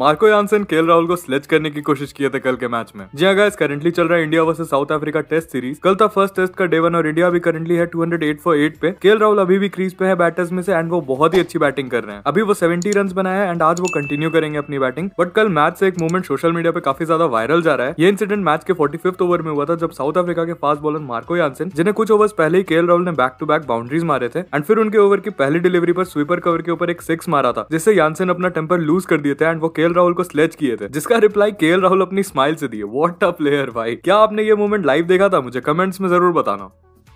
Marco Jansen केल राहुल को स्लेच करने की कोशिश किए थे कल के मैच में जी हाँ करंटली चल रहा है India versus South Africa test series कल था फर्स्ट टेस्ट का डे वन और इंडिया भी करंटली है 208 फॉर 8 पे केल राहुल अभी भी क्रीज पे है बैटर्स में से एंड वो बहुत ही अच्छी बैटिंग कर रहे हैं अभी वो सेवेंटी रन बनाया है एंड आज वो कंटिन्यू करेंगे अपनी बैटिंग बट कल मैच से एक मूवमेंट सोशल मीडिया पे काफी ज्यादा वायरल जा रहा है ये इंसिडेंट मैच के फोर्टी ओवर में हुआ था जब साउथ अफ्रीका के फास्ट बॉलर मार्को यानसन जिन्हें कुछ ओवर्स पहले ही केल राहुल ने बैक टू बैक बाउंड्रीज मारे थे एंड फिर उनके ओवर की पहली डिलीवरी पर स्वीपर कवर के ऊपर एक सिक्स मारा था जिससे यानसन अपना टेम्पर लूज कर दिए थे एंड वो केल केएल राहुल को स्लेच किए थे जिसका रिप्लाई केएल राहुल अपनी स्माइल से दिए व्हाट अ प्लेयर भाई क्या आपने ये मोमेंट लाइव देखा था मुझे कमेंट्स में जरूर बताना